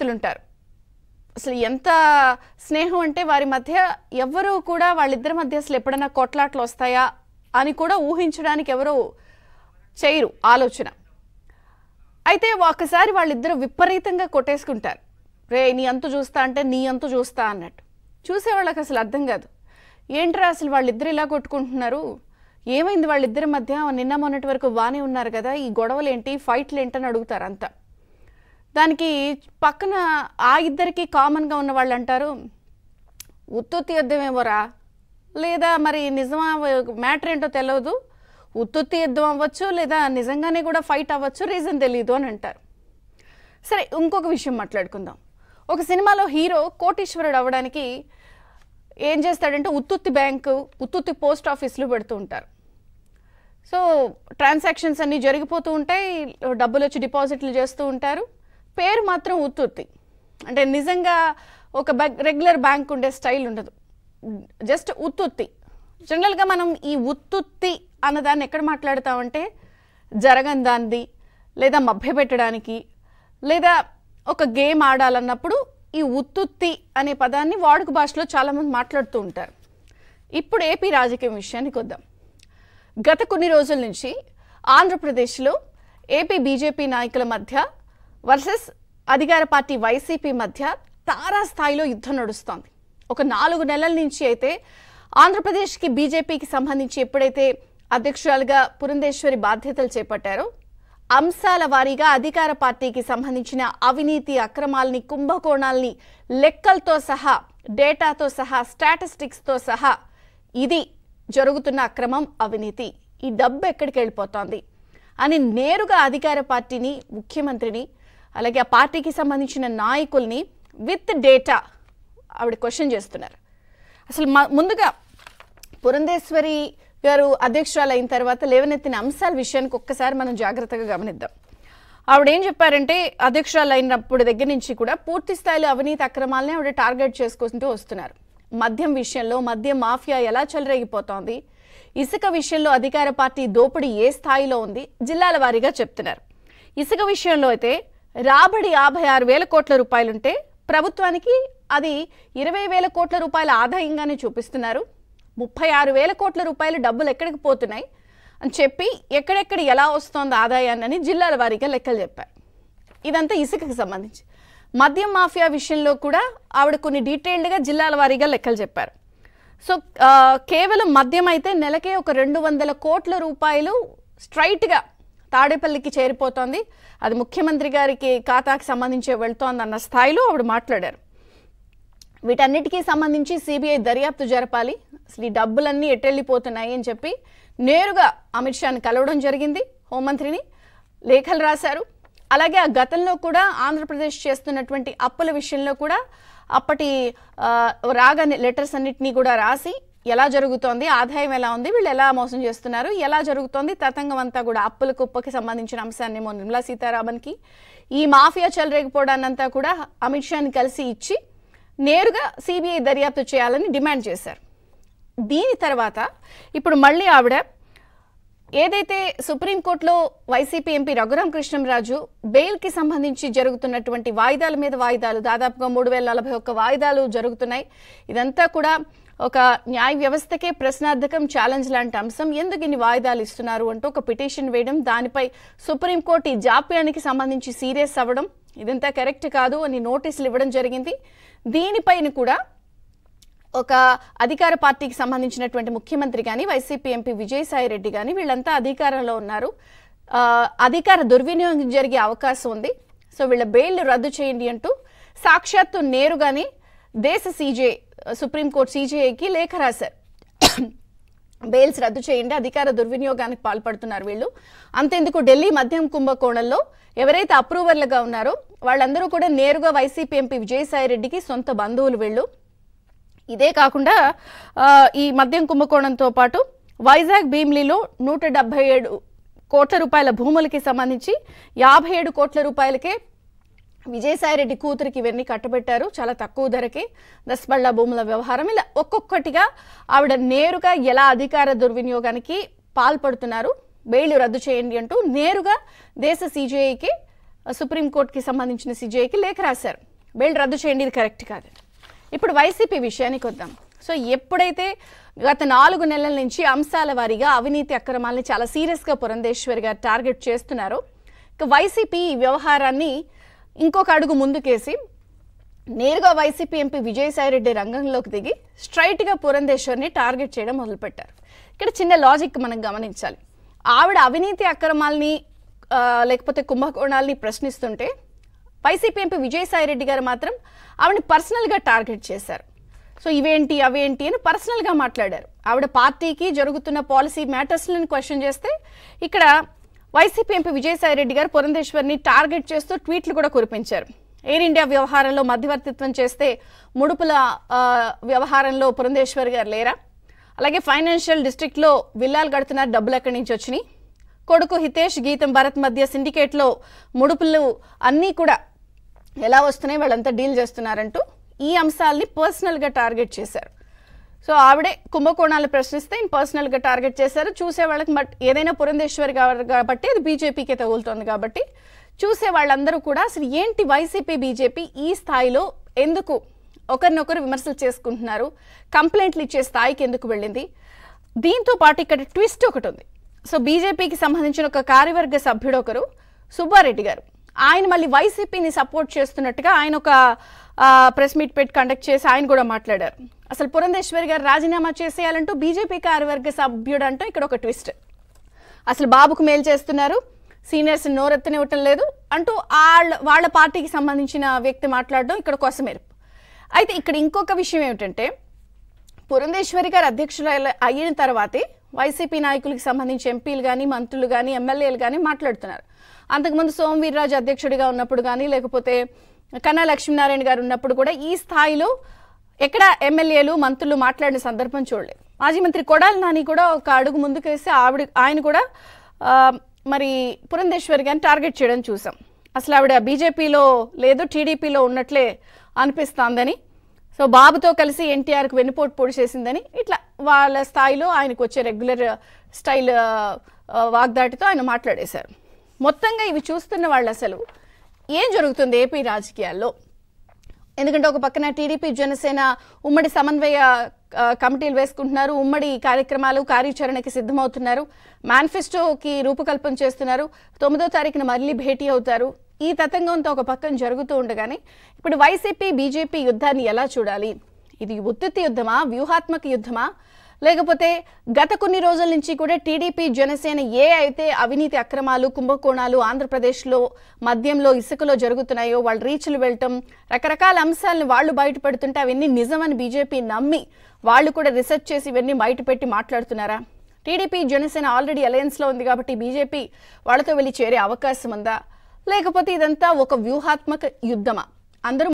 స్నేహితులుంటారు అసలు ఎంత స్నేహం అంటే వారి మధ్య ఎవరు కూడా వాళ్ళిద్దరి మధ్య అసలు ఎప్పుడైనా కొట్లాట్లు వస్తాయా అని కూడా ఊహించడానికి ఎవరూ చేయరు ఆలోచన అయితే ఒకసారి వాళ్ళిద్దరూ విపరీతంగా కొట్టేసుకుంటారు రే నీ అంతు చూస్తా అంటే నీ అంతు చూస్తా అన్నట్టు చూసేవాళ్ళకి అసలు అర్థం కాదు ఏంట్రా అసలు వాళ్ళిద్దరు ఇలా కొట్టుకుంటున్నారు ఏమైంది వాళ్ళిద్దరి మధ్య నిన్న మొన్నటి వరకు బాగానే ఉన్నారు కదా ఈ గొడవలు ఏంటి ఫైట్లు ఏంటని అడుగుతారు అంతా దానికి పక్కన ఆ ఇద్దరికి కామన్గా ఉన్న వాళ్ళు అంటారు ఉత్తుత్తి యుద్ధమేమోరా లేదా మరి నిజమా మ్యాటర్ ఏంటో తెలియదు ఉత్తుత్తి యుద్ధం అవ్వచ్చు లేదా నిజంగానే కూడా ఫైట్ అవ్వచ్చు రీజన్ తెలియదు అని అంటారు సరే ఇంకొక విషయం మాట్లాడుకుందాం ఒక సినిమాలో హీరో కోటీశ్వరుడు అవ్వడానికి ఏం చేస్తాడంటే ఉత్తుత్తి బ్యాంకు ఉత్తుత్తి పోస్ట్ ఆఫీస్లు పెడుతూ ఉంటారు సో ట్రాన్సాక్షన్స్ అన్నీ జరిగిపోతూ ఉంటాయి డబ్బులు వచ్చి డిపాజిట్లు చేస్తూ ఉంటారు పేరు మాత్రం ఉత్తుత్తి అంటే నిజంగా ఒక రెగ్యులర్ బ్యాంక్ ఉండే స్టైల్ ఉండదు జస్ట్ ఉత్తుత్తి జనరల్గా మనం ఈ ఉత్తుత్తి అన్నదాన్ని ఎక్కడ మాట్లాడతామంటే జరగని దానిది లేదా మభ్య పెట్టడానికి లేదా ఒక గేమ్ ఆడాలన్నప్పుడు ఈ ఉత్తుత్తి అనే పదాన్ని వాడుక భాషలో చాలామంది మాట్లాడుతూ ఉంటారు ఇప్పుడు ఏపీ రాజకీయం విషయానికి వద్దాం గత కొన్ని రోజుల నుంచి ఆంధ్రప్రదేశ్లో ఏపీ బీజేపీ నాయకుల మధ్య వర్సెస్ అధికార పార్టీ వైసీపీ మధ్య తారాస్థాయిలో యుద్ధం నడుస్తోంది ఒక నాలుగు నెలల నుంచి అయితే ఆంధ్రప్రదేశ్కి బీజేపీకి సంబంధించి ఎప్పుడైతే అధ్యక్షురాలుగా పురంధేశ్వరి బాధ్యతలు చేపట్టారో అంశాల వారీగా అధికార పార్టీకి సంబంధించిన అవినీతి అక్రమాలని కుంభకోణాలని లెక్కలతో సహా డేటాతో సహా స్టాటిస్టిక్స్తో సహా ఇది జరుగుతున్న అక్రమం అవినీతి ఈ డబ్బు ఎక్కడికి వెళ్ళిపోతోంది అని నేరుగా అధికార పార్టీని ముఖ్యమంత్రిని అలాగే ఆ పార్టీకి సంబంధించిన నాయకుల్ని విత్ డేటా ఆవిడ క్వశ్చన్ చేస్తున్నారు అసలు ముందుగా పురంధేశ్వరి గారు అధ్యక్షురాలు అయిన తర్వాత లేవనెత్తిన అంశాల విషయానికి ఒక్కసారి మనం జాగ్రత్తగా గమనిద్దాం ఆవిడ ఏం చెప్పారంటే అధ్యక్షురాలు అయినప్పుడు దగ్గర నుంచి కూడా పూర్తి స్థాయిలో అవినీతి అక్రమాలనే ఆవిడ టార్గెట్ చేసుకుంటూ వస్తున్నారు మద్యం విషయంలో మద్యం మాఫియా ఎలా చెలరేగిపోతోంది ఇసుక విషయంలో అధికార పార్టీ దోపిడీ ఏ స్థాయిలో ఉంది జిల్లాల వారీగా చెప్తున్నారు ఇసుక విషయంలో అయితే రాబడి యాభై ఆరు వేల కోట్ల రూపాయలుంటే ప్రభుత్వానికి అది ఇరవై వేల కోట్ల రూపాయల ఆదాయంగానే చూపిస్తున్నారు ముప్పై ఆరు వేల కోట్ల రూపాయలు డబ్బులు ఎక్కడికి పోతున్నాయి అని చెప్పి ఎక్కడెక్కడ ఎలా వస్తోంది ఆదాయాన్ని జిల్లాల వారీగా లెక్కలు చెప్పారు ఇదంతా ఇసుకకి సంబంధించి మద్యం మాఫియా విషయంలో కూడా ఆవిడ కొన్ని డీటెయిల్డ్గా జిల్లాల వారీగా లెక్కలు చెప్పారు సో కేవలం మద్యం అయితే నెలకే ఒక రెండు వందల కోట్ల రూపాయలు స్ట్రైట్గా తాడేపల్లికి చేరిపోతోంది అది ముఖ్యమంత్రి గారికి ఖాతాకి సంబంధించి అన్న స్థాయిలో ఆవిడ మాట్లాడారు వీటన్నిటికీ సంబంధించి సిబిఐ దర్యాప్తు జరపాలి అసలు ఈ డబ్బులన్నీ ఎట్టెళ్ళిపోతున్నాయి అని చెప్పి నేరుగా అమిత్ షాను కలవడం జరిగింది హోంమంత్రిని లేఖలు రాశారు అలాగే ఆ గతంలో కూడా ఆంధ్రప్రదేశ్ చేస్తున్నటువంటి అప్పుల విషయంలో కూడా అప్పటి రాగా లెటర్స్ అన్నింటినీ కూడా రాసి ఎలా జరుగుతోంది ఆదాయం ఎలా ఉంది వీళ్ళు ఎలా మోసం చేస్తున్నారు ఎలా జరుగుతోంది తతంగం అంతా కూడా అప్పుల కుప్పకి సంబంధించిన అంశాన్ని నిర్మలా సీతారామన్కి ఈ మాఫియా చెలరేగిపోవడాన్నంతా కూడా అమిత్ షాని కలిసి ఇచ్చి నేరుగా సిబిఐ దర్యాప్తు చేయాలని డిమాండ్ చేశారు దీని తర్వాత ఇప్పుడు మళ్ళీ ఆవిడ ఏదైతే సుప్రీంకోర్టులో వైసీపీ ఎంపీ రఘురాం కృష్ణంరాజు బెయిల్కి సంబంధించి జరుగుతున్నటువంటి వాయిదాల మీద వాయిదాలు దాదాపుగా మూడు వేల నలభై ఒక్క వాయిదాలు జరుగుతున్నాయి ఇదంతా కూడా ఒక న్యాయ వ్యవస్థకే ప్రశ్నార్థకం ఛాలెంజ్ లాంటి అంశం ఎందుకు ఇన్ని వాయిదాలు ఇస్తున్నారు అంటూ ఒక పిటిషన్ వేయడం దానిపై సుప్రీంకోర్టు ఈ జాప్యానికి సంబంధించి సీరియస్ అవ్వడం ఇదంతా కరెక్ట్ కాదు అని నోటీసులు ఇవ్వడం జరిగింది దీనిపైన కూడా ఒక అధికార పార్టీకి సంబంధించినటువంటి ముఖ్యమంత్రి కానీ వైసీపీ ఎంపీ విజయసాయిరెడ్డి కానీ వీళ్ళంతా అధికారంలో ఉన్నారు అధికార దుర్వినియోగం జరిగే అవకాశం ఉంది సో వీళ్ళ బెయిల్ రద్దు చేయండి అంటూ సాక్షాత్తు నేరుగానే దేశ సీజే సుప్రీంకోర్టు సీజీఐకి లేఖ రాశారు బెయిల్స్ రద్దు చేయండి అధికార దుర్వినియోగానికి పాల్పడుతున్నారు వీళ్ళు అంతెందుకు ఢిల్లీ మద్యం కుంభకోణంలో ఎవరైతే అప్రూవర్లుగా ఉన్నారో వాళ్ళందరూ కూడా నేరుగా వైసీపీ ఎంపీ విజయసాయిరెడ్డికి సొంత బంధువులు వీళ్ళు ఇదే కాకుండా ఈ మద్యం కుంభకోణంతో పాటు వైజాగ్ భీమ్లీలో నూట డెబ్బై ఏడు కోట్ల రూపాయల భూములకి సంబంధించి యాభై ఏడు కోట్ల రూపాయలకే విజయసాయిరెడ్డి కూతురికి ఇవన్నీ కట్టబెట్టారు చాలా తక్కువ ధరకి దశబళ్ళ భూముల వ్యవహారం ఇలా ఒక్కొక్కటిగా ఆవిడ నేరుగా ఎలా అధికార దుర్వినియోగానికి పాల్పడుతున్నారు బెయిల్ రద్దు చేయండి అంటూ నేరుగా దేశ సీజేఐకి సుప్రీంకోర్టుకి సంబంధించిన సీజేఐకి లేఖ రాశారు బెయిల్ రద్దు చేయండి ఇది కరెక్ట్ కాదు ఇప్పుడు వైసీపీ విషయానికి వద్దాం సో ఎప్పుడైతే గత నాలుగు నెలల నుంచి అంశాల వారీగా అవినీతి అక్రమాలని చాలా సీరియస్గా పురంధేశ్వరి గారు టార్గెట్ చేస్తున్నారు ఇక వైసీపీ ఈ వ్యవహారాన్ని ఇంకొక అడుగు ముందుకేసి నేరుగా వైసీపీ ఎంపీ విజయసాయి రెడ్డి రంగంలోకి దిగి స్ట్రైట్గా పురంధేశ్వర్ని టార్గెట్ చేయడం మొదలుపెట్టారు ఇక్కడ చిన్న లాజిక్ మనం గమనించాలి ఆవిడ అవినీతి అక్రమాలని లేకపోతే కుంభకోణాలని ప్రశ్నిస్తుంటే వైసీపీ ఎంపీ విజయసాయి రెడ్డి గారు మాత్రం ఆవిడని పర్సనల్గా టార్గెట్ చేశారు సో ఇవేంటి అవేంటి అని పర్సనల్గా మాట్లాడారు ఆవిడ పార్టీకి జరుగుతున్న పాలసీ మ్యాటర్స్లను క్వశ్చన్ చేస్తే ఇక్కడ వైసీపీ ఎంపీ విజయసాయిరెడ్డి గారు పురంధేశ్వర్ని టార్గెట్ చేస్తూ ట్వీట్లు కూడా కురిపించారు ఎయిర్ ఇండియా వ్యవహారంలో మధ్యవర్తిత్వం చేస్తే ముడుపుల వ్యవహారంలో పురంధేశ్వర్ గారు లేరా అలాగే ఫైనాన్షియల్ డిస్ట్రిక్ట్లో విల్లాలు కడుతున్నారు డబ్బులు ఎక్కడి నుంచి వచ్చినాయి కొడుకు హితేష్ గీతం భరత్ మధ్య సిండికేట్లో ముడుపులు అన్నీ కూడా ఎలా వస్తున్నాయి వాళ్ళంతా డీల్ చేస్తున్నారంటూ ఈ అంశాలని పర్సనల్గా టార్గెట్ చేశారు సో ఆవిడే కుంభకోణాలు ప్రశ్నిస్తే పర్సనల్గా టార్గెట్ చేశారు చూసే వాళ్ళకి బట్ ఏదైనా పురంధేశ్వరి గారు కాబట్టి అది బీజేపీకే తగులుతోంది కాబట్టి చూసే వాళ్ళందరూ కూడా అసలు ఏంటి వైసీపీ బీజేపీ ఈ స్థాయిలో ఎందుకు ఒకరినొకరు విమర్శలు చేసుకుంటున్నారు కంప్లైంట్లు ఇచ్చే స్థాయికి ఎందుకు వెళ్ళింది దీంతో పాటు ఇక్కడ ట్విస్ట్ ఒకటి ఉంది సో బీజేపీకి సంబంధించిన ఒక కార్యవర్గ సభ్యుడు ఒకరు సుబ్బారెడ్డి గారు ఆయన మళ్ళీ వైసీపీని సపోర్ట్ చేస్తున్నట్టుగా ఆయన ఒక ప్రెస్ మీట్ పెట్టి కండక్ట్ చేసి ఆయన కూడా మాట్లాడారు అసలు పురంధేశ్వరి గారు రాజీనామా చేసేయాలంటూ బీజేపీ కార్యవర్గ సభ్యుడు అంటూ ఇక్కడ ఒక ట్విస్ట్ అసలు బాబుకు మేలు చేస్తున్నారు సీనియర్స్ నోరెత్తనివ్వటం లేదు అంటూ వాళ్ళ వాళ్ళ పార్టీకి సంబంధించిన వ్యక్తి మాట్లాడడం ఇక్కడ కోసమేరు అయితే ఇక్కడ ఇంకొక విషయం ఏమిటంటే పురంధేశ్వరి గారు అధ్యక్షులు అయిన తర్వాతే వైసీపీ నాయకులకు సంబంధించి ఎంపీలు కానీ మంత్రులు కానీ ఎమ్మెల్యేలు కానీ మాట్లాడుతున్నారు అంతకుముందు సోమవీర్రాజు అధ్యక్షుడిగా ఉన్నప్పుడు కానీ లేకపోతే కన్నా లక్ష్మీనారాయణ గారు ఉన్నప్పుడు కూడా ఈ స్థాయిలో ఎక్కడ ఎమ్మెల్యేలు మంత్రులు మాట్లాడిన సందర్భం చూడలేదు మాజీ మంత్రి కొడాలి నాని కూడా ఒక అడుగు ముందుకేసి ఆవిడ ఆయన కూడా మరి పురంధేశ్వరి గారిని టార్గెట్ చేయడం చూసాం అసలు ఆవిడ బీజేపీలో లేదు టీడీపీలో ఉన్నట్లే అనిపిస్తోందని సో బాబుతో కలిసి ఎన్టీఆర్కు వెన్నుపోటు పొడి చేసిందని ఇట్లా వాళ్ళ స్థాయిలో ఆయనకు వచ్చే రెగ్యులర్ స్టైల్ వాగ్దాటితో ఆయన మాట్లాడేశారు మొత్తంగా ఇవి చూస్తున్న వాళ్ళు అసలు ఏం జరుగుతుంది ఏపీ రాజకీయాల్లో ఎందుకంటే ఒక పక్కన టీడీపీ జనసేన ఉమ్మడి సమన్వయ కమిటీలు వేసుకుంటున్నారు ఉమ్మడి కార్యక్రమాలు కార్యాచరణకి సిద్ధమవుతున్నారు మేనిఫెస్టోకి రూపకల్పన చేస్తున్నారు తొమ్మిదో తారీఖున మళ్ళీ భేటీ అవుతారు ఈ తతంగంతో ఒక పక్కన జరుగుతూ ఉండగానే ఇప్పుడు వైసీపీ బీజేపీ యుద్ధాన్ని ఎలా చూడాలి ఇది ఉత్తిత్తి యుద్ధమా వ్యూహాత్మక యుద్ధమా లేకపోతే గత కొన్ని రోజుల నుంచి కూడా టీడీపీ జనసేన ఏ అయితే అవినీతి అక్రమాలు కుంభకోణాలు ఆంధ్రప్రదేశ్లో మద్యంలో ఇసుకలో జరుగుతున్నాయో వాళ్ళు రీచ్లు వెళ్ళటం రకరకాల అంశాలను వాళ్ళు బయటపెడుతుంటే అవన్నీ నిజమని బీజేపీ నమ్మి వాళ్ళు కూడా రీసెర్చ్ చేసి ఇవన్నీ బయటపెట్టి మాట్లాడుతున్నారా టీడీపీ జనసేన ఆల్రెడీ అలయన్స్లో ఉంది కాబట్టి బీజేపీ వాళ్ళతో వెళ్ళి చేరే అవకాశం ఉందా లేకపోతే ఇదంతా ఒక వ్యూహాత్మక యుద్ధమా అందరూ